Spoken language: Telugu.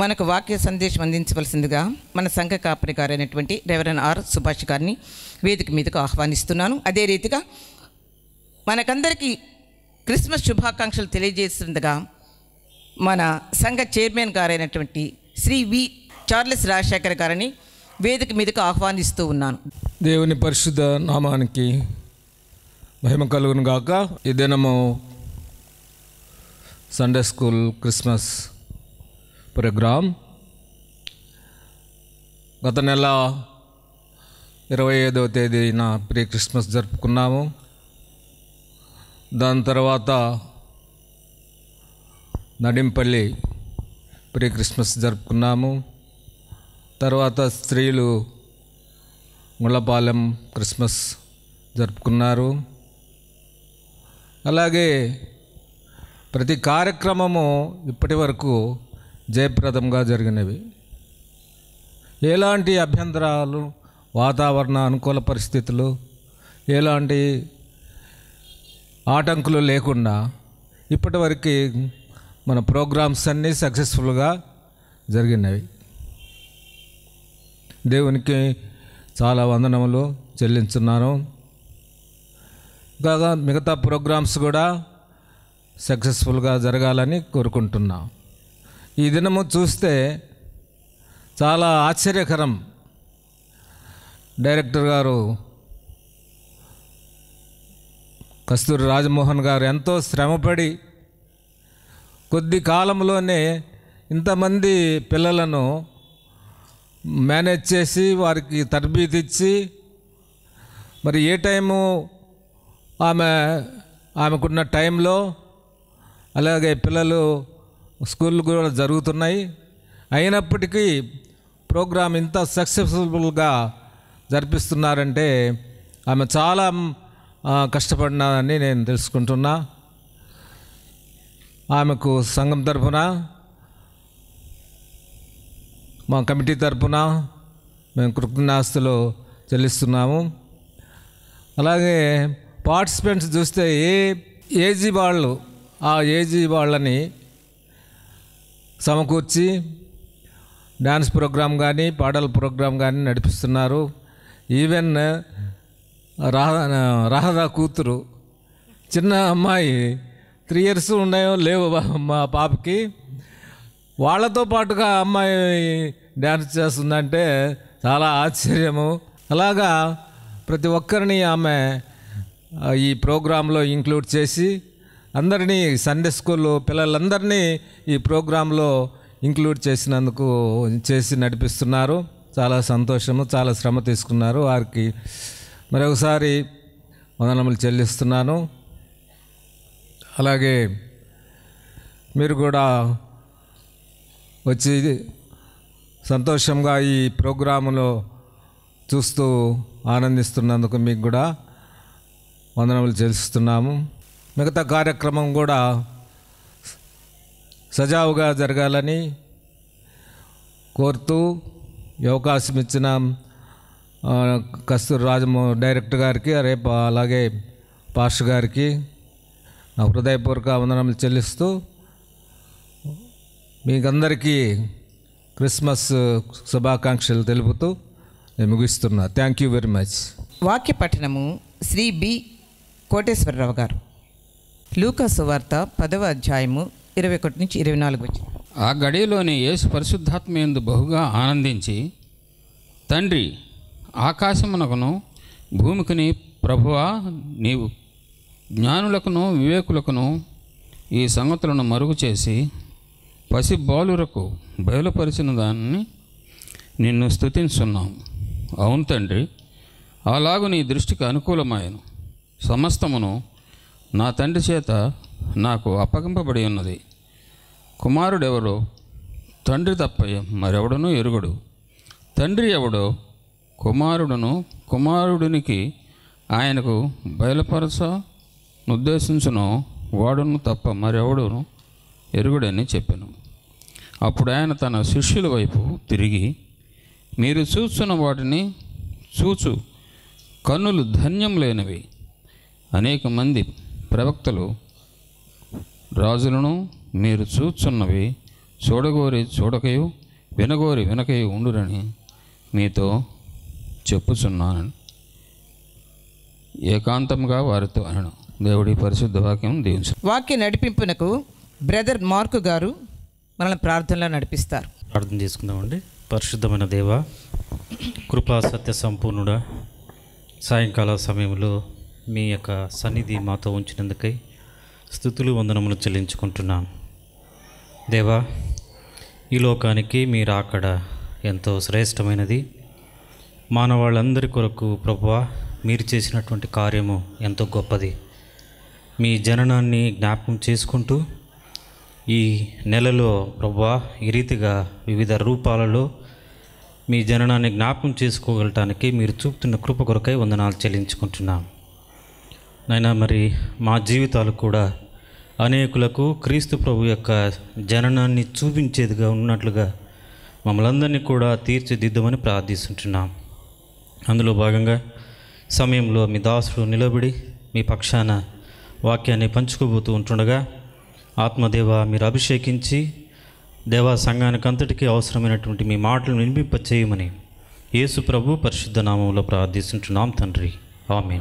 మనకు వాక్య సందేశం అందించవలసిందిగా మన సంఘ కాపరి కాపరిగారైనటువంటి రెవరన్ ఆర్ సుభాష్ గారిని వేదిక మీదకు ఆహ్వానిస్తున్నాను అదే రీతిగా మనకందరికీ క్రిస్మస్ శుభాకాంక్షలు తెలియజేస్తుండగా మన సంఘ చైర్మన్ గారైనటువంటి శ్రీ వి చార్లెస్ రాజశేఖర్ గారిని వేదిక మీదకు ఆహ్వానిస్తూ ఉన్నాను దేవుని పరిశుద్ధ నామానికి మహిమ కలుగును గాక ఈ దినము సండే స్కూల్ క్రిస్మస్ ప్రోగ్రామ్ గత నెల ఇరవై ఐదవ తేదీన ప్రీ క్రిస్మస్ జరుపుకున్నాము దాని తర్వాత నడింపల్లి ప్రీ క్రిస్మస్ జరుపుకున్నాము తర్వాత స్త్రీలు ముళ్ళపాలెం క్రిస్మస్ జరుపుకున్నారు అలాగే ప్రతి కార్యక్రమము ఇప్పటి వరకు జయప్రదంగా జరిగినవి ఎలాంటి అభ్యంతరాలు వాతావరణ అనుకూల పరిస్థితులు ఎలాంటి ఆటంకులు లేకుండా ఇప్పటివరకు మన ప్రోగ్రామ్స్ అన్నీ సక్సెస్ఫుల్గా జరిగినవి దేవునికి చాలా వందనములు చెల్లించున్నాను కాగా మిగతా ప్రోగ్రామ్స్ కూడా సక్సెస్ఫుల్గా జరగాలని కోరుకుంటున్నాం ఈ దినము చూస్తే చాలా ఆశ్చర్యకరం డైరెక్టర్ గారు కస్తూరి రాజమోహన్ గారు ఎంతో శ్రమపడి కొద్ది కాలంలోనే ఇంతమంది పిల్లలను మేనేజ్ చేసి వారికి తరబీతి ఇచ్చి మరి ఏ టైము ఆమె ఆమెకున్న టైంలో అలాగే పిల్లలు స్కూళ్ళు కూడా జరుగుతున్నాయి అయినప్పటికీ ప్రోగ్రాం ఇంత సక్సెస్ఫుల్గా జరిపిస్తున్నారంటే ఆమె చాలా కష్టపడినారని నేను తెలుసుకుంటున్నా ఆమెకు సంఘం తరఫున మా కమిటీ తరఫున మేము కృతజ్ఞాస్తులు చెల్లిస్తున్నాము అలాగే పార్టిసిపెంట్స్ చూస్తే ఏ ఏజీ వాళ్ళు ఆ ఏజీ వాళ్ళని సమకూర్చి డ్యాన్స్ ప్రోగ్రాం కానీ పాటల ప్రోగ్రాం కానీ నడిపిస్తున్నారు ఈవెన్ రహ రహద కూతురు చిన్న అమ్మాయి త్రీ ఇయర్స్ ఉన్నాయో లేవు మా పాపకి వాళ్ళతో పాటుగా అమ్మాయి డ్యాన్స్ చేస్తుందంటే చాలా ఆశ్చర్యము అలాగా ప్రతి ఒక్కరిని ఆమె ఈ ప్రోగ్రాంలో ఇంక్లూడ్ చేసి అందరినీ సండే స్కూల్ పిల్లలందరినీ ఈ ప్రోగ్రాంలో ఇంక్లూడ్ చేసినందుకు చేసి నడిపిస్తున్నారు చాలా సంతోషము చాలా శ్రమ తీసుకున్నారు వారికి మరొకసారి వందనములు చెల్లిస్తున్నాను అలాగే మీరు కూడా వచ్చి సంతోషంగా ఈ ప్రోగ్రాములో చూస్తూ ఆనందిస్తున్నందుకు మీకు కూడా వందనములు చెల్లిస్తున్నాము మిగతా కార్యక్రమం కూడా సజావుగా జరగాలని కోరుతూ అవకాశం ఇచ్చిన కస్తూరి రాజమో డైరెక్టర్ గారికి రేపు అలాగే పాస్టర్ గారికి నా హృదయపూర్వక వందనములు చెల్లిస్తూ మీకందరికీ క్రిస్మస్ శుభాకాంక్షలు తెలుపుతూ నేను ముగిస్తున్నా థ్యాంక్ యూ వెరీ మచ్ వాక్య పఠనము శ్రీ బి కోటేశ్వరరావు గారు లూకాసు వార్త పదవ అధ్యాయము ఇరవై ఒకటి నుంచి ఇరవై నాలుగు వచ్చి ఆ గడియలోని యేసు పరిశుద్ధాత్మ ఎందు బహుగా ఆనందించి తండ్రి ఆకాశమునకును భూమికిని ప్రభువా నీవు జ్ఞానులకును వివేకులకును ఈ సంగతులను మరుగు చేసి బాలురకు బయలుపరిచిన దానిని నిన్ను స్థుతించున్నాం అవును తండ్రి అలాగు నీ దృష్టికి అనుకూలమాయను సమస్తమును నా తండ్రి చేత నాకు అప్పగింపబడి ఉన్నది కుమారుడెవరో తండ్రి తప్ప మరెవడనూ ఎరుగుడు తండ్రి ఎవడో కుమారుడును కుమారుడినికి ఆయనకు బయలుపరచ ఉద్దేశించును వాడును తప్ప మరెవడును ఎరుగుడని చెప్పాను అప్పుడు ఆయన తన శిష్యుల వైపు తిరిగి మీరు చూస్తున్న వాటిని చూచు కన్నులు ధన్యం లేనివి అనేక మంది ప్రవక్తలు రాజులను మీరు చూచున్నవి చూడగోరి చూడకయు వినగోరి వినకయు ఉండురని మీతో చెప్పుచున్నాను ఏకాంతంగా వారితో అనను దేవుడి పరిశుద్ధ వాక్యం దీవించు వాక్య నడిపింపునకు బ్రదర్ మార్కు గారు మనల్ని ప్రార్థనలో నడిపిస్తారు ప్రార్థన చేసుకుందామండి పరిశుద్ధమైన దేవ కృపా సత్య సంపూర్ణుడ సాయంకాల సమయంలో మీ యొక్క సన్నిధి మాతో ఉంచినందుకై స్థుతులు వందనములు చెల్లించుకుంటున్నాం దేవా ఈ లోకానికి మీరు అక్కడ ఎంతో శ్రేష్టమైనది మానవాళ్ళందరి కొరకు ప్రభువా మీరు చేసినటువంటి కార్యము ఎంతో గొప్పది మీ జననాన్ని జ్ఞాపకం చేసుకుంటూ ఈ నెలలో ప్రభు ఈ రీతిగా వివిధ రూపాలలో మీ జననాన్ని జ్ఞాపకం చేసుకోగలటానికి మీరు చూపుతున్న కృప కొరకై వందనాలు చెల్లించుకుంటున్నాం నైనా మరి మా జీవితాలు కూడా అనేకులకు క్రీస్తు ప్రభు యొక్క జననాన్ని చూపించేదిగా ఉన్నట్లుగా మమ్మల్ని అందరినీ కూడా తీర్చిదిద్దామని ప్రార్థిస్తుంటున్నాం అందులో భాగంగా సమయంలో మీ దాసుడు నిలబడి మీ పక్షాన వాక్యాన్ని పంచుకోబోతూ ఉంటుండగా ఆత్మదేవ మీరు అభిషేకించి దేవా సంఘానికి అంతటికీ అవసరమైనటువంటి మీ మాటలను వినిపింప చేయమని యేసు ప్రభు పరిశుద్ధ నామంలో ప్రార్థిస్తుంటున్నాం తండ్రి ఆమె